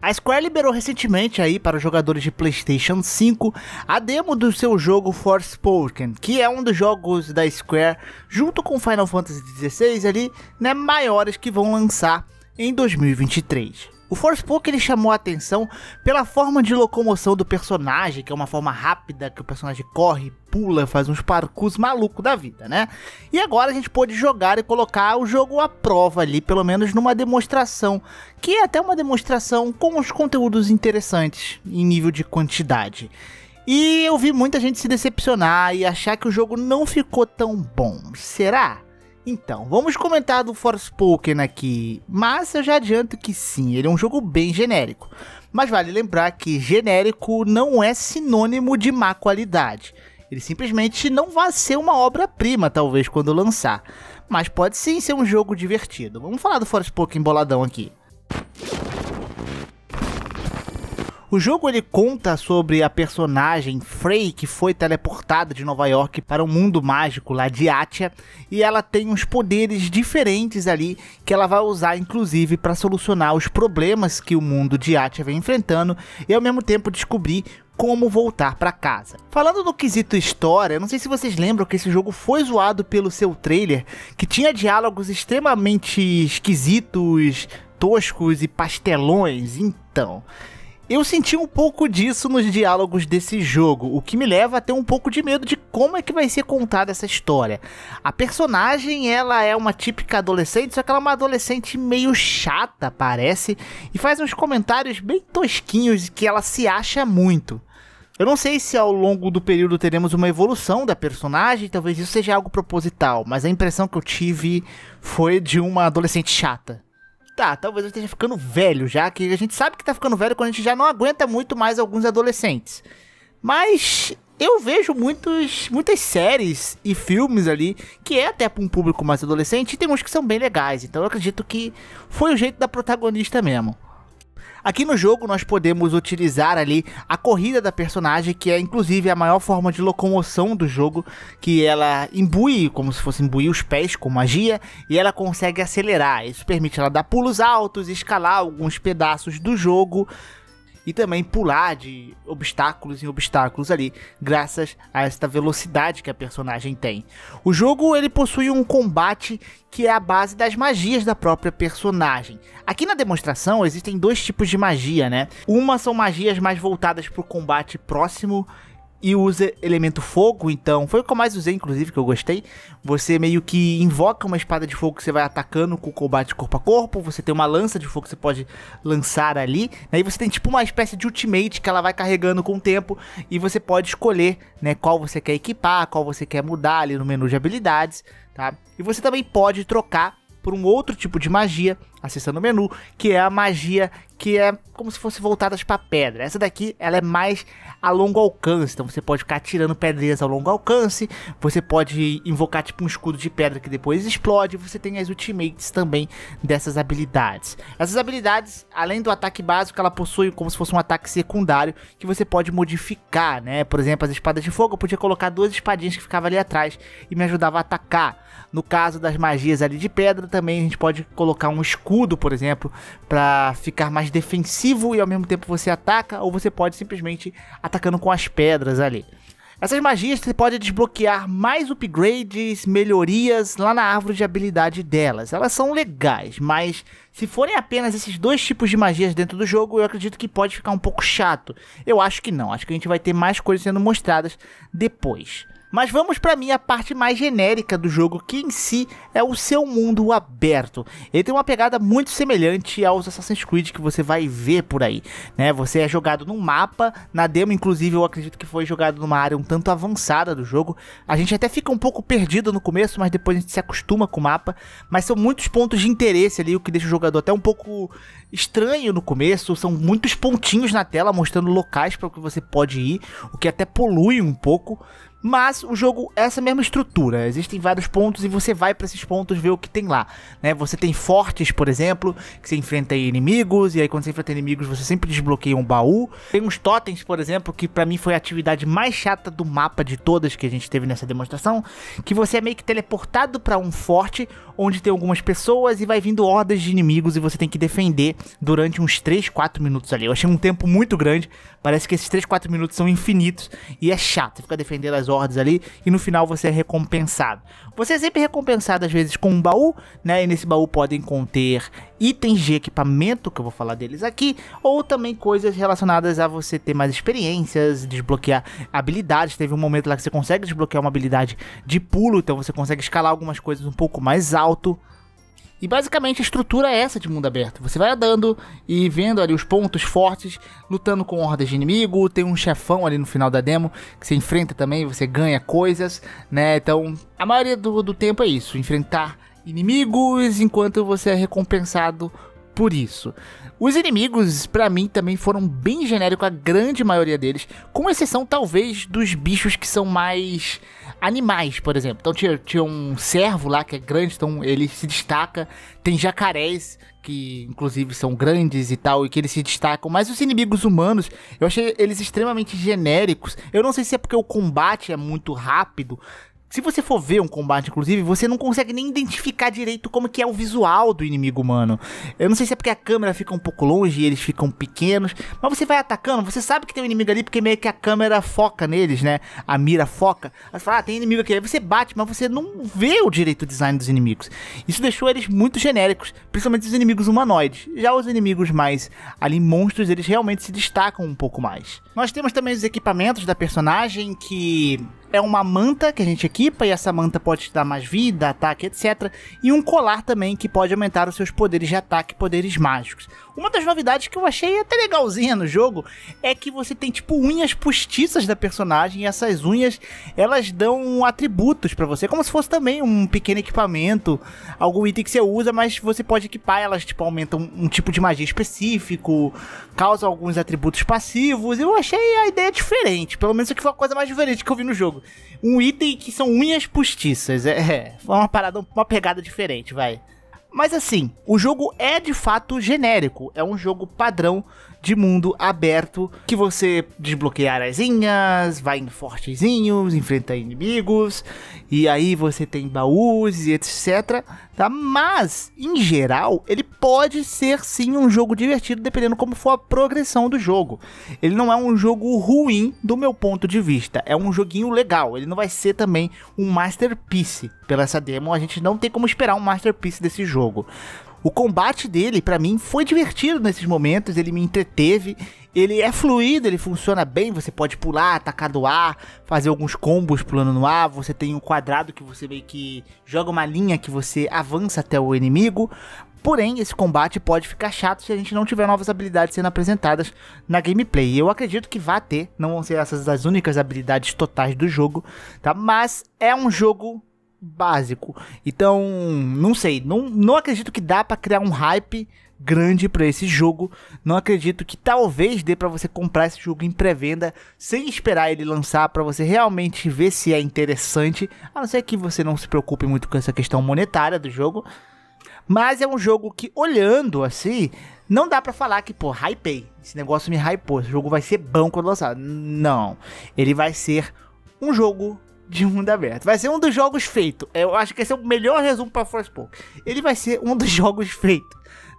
A Square liberou recentemente aí para os jogadores de PlayStation 5 a demo do seu jogo Forspoken, que é um dos jogos da Square, junto com Final Fantasy XVI ali, né, maiores que vão lançar em 2023. O Forspoken ele chamou a atenção pela forma de locomoção do personagem, que é uma forma rápida que o personagem corre, pula, faz uns parkours maluco da vida, né? E agora a gente pôde jogar e colocar o jogo à prova ali, pelo menos numa demonstração, que é até uma demonstração com uns conteúdos interessantes em nível de quantidade. E eu vi muita gente se decepcionar e achar que o jogo não ficou tão bom. Será? Então, vamos comentar do Forspoken aqui, mas eu já adianto que sim, ele é um jogo bem genérico. Mas vale lembrar que genérico não é sinônimo de má qualidade. Ele simplesmente não vai ser uma obra-prima, talvez, quando lançar. Mas pode sim ser um jogo divertido. Vamos falar do Forspoken boladão aqui. O jogo ele conta sobre a personagem Frey que foi teleportada de Nova York para o um mundo mágico lá de Atia e ela tem uns poderes diferentes ali que ela vai usar inclusive para solucionar os problemas que o mundo de Atia vem enfrentando e ao mesmo tempo descobrir como voltar para casa. Falando no quesito história, eu não sei se vocês lembram que esse jogo foi zoado pelo seu trailer, que tinha diálogos extremamente esquisitos, toscos e pastelões. Então, eu senti um pouco disso nos diálogos desse jogo, o que me leva a ter um pouco de medo de como é que vai ser contada essa história. A personagem, ela é uma típica adolescente, só que ela é uma adolescente meio chata, parece, e faz uns comentários bem tosquinhos que ela se acha muito. Eu não sei se ao longo do período teremos uma evolução da personagem, talvez isso seja algo proposital, mas a impressão que eu tive foi de uma adolescente chata tá, talvez eu esteja ficando velho já, que a gente sabe que tá ficando velho quando a gente já não aguenta muito mais alguns adolescentes. Mas eu vejo muitos, muitas séries e filmes ali que é até para um público mais adolescente e tem uns que são bem legais. Então eu acredito que foi o jeito da protagonista mesmo. Aqui no jogo nós podemos utilizar ali a corrida da personagem, que é inclusive a maior forma de locomoção do jogo, que ela imbui, como se fosse imbuir os pés com magia, e ela consegue acelerar. Isso permite ela dar pulos altos, escalar alguns pedaços do jogo, e também pular de obstáculos em obstáculos ali, graças a esta velocidade que a personagem tem. O jogo ele possui um combate que é a base das magias da própria personagem. Aqui na demonstração existem dois tipos de magia, né? Uma são magias mais voltadas para o combate próximo e usa elemento fogo, então foi o que eu mais usei, inclusive, que eu gostei. Você meio que invoca uma espada de fogo que você vai atacando com o combate corpo a corpo. Você tem uma lança de fogo que você pode lançar ali. Aí né, você tem tipo uma espécie de ultimate que ela vai carregando com o tempo. E você pode escolher né, qual você quer equipar, qual você quer mudar ali no menu de habilidades. Tá? E você também pode trocar por um outro tipo de magia acessando o menu, que é a magia que é como se fosse voltadas para pedra. Essa daqui, ela é mais a longo alcance, então você pode ficar tirando pedrinhas a longo alcance, você pode invocar tipo um escudo de pedra que depois explode, você tem as ultimates também dessas habilidades. Essas habilidades, além do ataque básico, ela possui como se fosse um ataque secundário que você pode modificar, né? Por exemplo, as espadas de fogo, eu podia colocar duas espadinhas que ficavam ali atrás e me ajudava a atacar. No caso das magias ali de pedra, também a gente pode colocar um escudo escudo, por exemplo, para ficar mais defensivo e ao mesmo tempo você ataca, ou você pode simplesmente atacando com as pedras ali. Essas magias você pode desbloquear mais upgrades, melhorias lá na árvore de habilidade delas. Elas são legais, mas se forem apenas esses dois tipos de magias dentro do jogo, eu acredito que pode ficar um pouco chato. Eu acho que não, acho que a gente vai ter mais coisas sendo mostradas depois. Mas vamos para mim a parte mais genérica do jogo, que em si é o seu mundo aberto. Ele tem uma pegada muito semelhante aos Assassin's Creed que você vai ver por aí, né? Você é jogado num mapa, na demo inclusive eu acredito que foi jogado numa área um tanto avançada do jogo. A gente até fica um pouco perdido no começo, mas depois a gente se acostuma com o mapa, mas são muitos pontos de interesse ali, o que deixa o jogador até um pouco estranho no começo, são muitos pontinhos na tela mostrando locais para o que você pode ir, o que até polui um pouco. Mas o jogo é essa mesma estrutura. Existem vários pontos e você vai para esses pontos ver o que tem lá. Né? Você tem fortes, por exemplo, que você enfrenta inimigos, e aí quando você enfrenta inimigos você sempre desbloqueia um baú. Tem uns totens, por exemplo, que para mim foi a atividade mais chata do mapa de todas que a gente teve nessa demonstração, que você é meio que teleportado para um forte onde tem algumas pessoas e vai vindo hordas de inimigos e você tem que defender durante uns 3, 4 minutos ali. Eu achei um tempo muito grande, parece que esses 3, 4 minutos são infinitos e é chato, você fica defendendo as ordens ali e no final você é recompensado. Você é sempre recompensado às vezes com um baú, né? E nesse baú podem conter itens de equipamento, que eu vou falar deles aqui, ou também coisas relacionadas a você ter mais experiências, desbloquear habilidades. Teve um momento lá que você consegue desbloquear uma habilidade de pulo, então você consegue escalar algumas coisas um pouco mais alto. E basicamente a estrutura é essa de mundo aberto. Você vai andando e vendo ali os pontos fortes, lutando com hordas de inimigo. Tem um chefão ali no final da demo que você enfrenta também, você ganha coisas, né? Então a maioria do, do tempo é isso: enfrentar inimigos enquanto você é recompensado por isso. Os inimigos, para mim, também foram bem genéricos, a grande maioria deles, com exceção talvez dos bichos que são mais animais, por exemplo. Então tinha, tinha um servo lá que é grande, então ele se destaca. Tem jacarés que inclusive são grandes e tal, e que eles se destacam, mas os inimigos humanos, eu achei eles extremamente genéricos. Eu não sei se é porque o combate é muito rápido, se você for ver um combate, inclusive, você não consegue nem identificar direito como que é o visual do inimigo humano. Eu não sei se é porque a câmera fica um pouco longe e eles ficam pequenos, mas você vai atacando, você sabe que tem um inimigo ali porque meio que a câmera foca neles, né? A mira foca. Aí você fala, ah, tem inimigo aqui. Aí você bate, mas você não vê o direito design dos inimigos. Isso deixou eles muito genéricos, principalmente os inimigos humanoides. Já os inimigos mais ali monstros, eles realmente se destacam um pouco mais. Nós temos também os equipamentos da personagem que é uma manta que a gente equipa e essa manta pode te dar mais vida, ataque, etc. E um colar também que pode aumentar os seus poderes de ataque e poderes mágicos. Uma das novidades que eu achei até legalzinha no jogo é que você tem tipo unhas postiças da personagem e essas unhas elas dão atributos para você, como se fosse também um pequeno equipamento, algum item que você usa, mas você pode equipar elas, tipo, aumentam um tipo de magia específico, causa alguns atributos passivos. Eu achei a ideia diferente, pelo menos que foi a coisa mais diferente que eu vi no jogo. Um item que são unhas postiças, é, é uma parada, uma pegada diferente, vai. Mas assim, o jogo é de fato genérico, é um jogo padrão de mundo aberto que você desbloqueia arezinhas, vai em fortezinhos, enfrenta inimigos, e aí você tem baús e etc tá? Mas, em geral, ele pode ser sim um jogo divertido, dependendo como for a progressão do jogo. Ele não é um jogo ruim do meu ponto de vista, é um joguinho legal, ele não vai ser também um masterpiece. Pela essa demo, a gente não tem como esperar um masterpiece desse jogo. O combate dele, para mim, foi divertido nesses momentos, ele me entreteve. Ele é fluido, ele funciona bem, você pode pular, atacar do ar, fazer alguns combos pulando no ar, você tem um quadrado que você meio que joga uma linha que você avança até o inimigo. Porém, esse combate pode ficar chato se a gente não tiver novas habilidades sendo apresentadas na gameplay. Eu acredito que vá ter, não vão ser essas as únicas habilidades totais do jogo, tá? Mas é um jogo básico. Então, não sei, não, não acredito que dá para criar um hype grande para esse jogo. Não acredito que talvez dê para você comprar esse jogo em pré-venda sem esperar ele lançar para você realmente ver se é interessante. A não ser que você não se preocupe muito com essa questão monetária do jogo. Mas é um jogo que olhando assim, não dá para falar que, pô, hypei. Esse negócio me hypou. Esse jogo vai ser bom quando lançar. Não. Ele vai ser um jogo de mundo aberto. Vai ser um dos jogos feito. Eu acho que esse é o melhor resumo para Forspoken. Ele vai ser um dos jogos feito,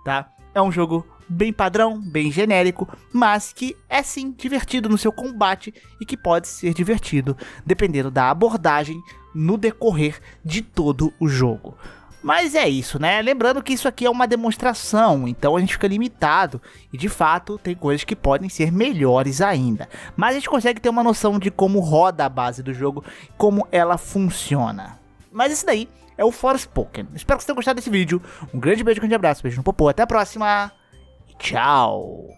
tá? É um jogo bem padrão, bem genérico, mas que é sim divertido no seu combate e que pode ser divertido dependendo da abordagem no decorrer de todo o jogo. Mas é isso, né? Lembrando que isso aqui é uma demonstração, então a gente fica limitado e de fato tem coisas que podem ser melhores ainda. Mas a gente consegue ter uma noção de como roda a base do jogo, como ela funciona. Mas isso daí é o Forspoken. Espero que vocês tenham gostado desse vídeo. Um grande beijo, um grande abraço, beijo no popô, até a próxima. Tchau.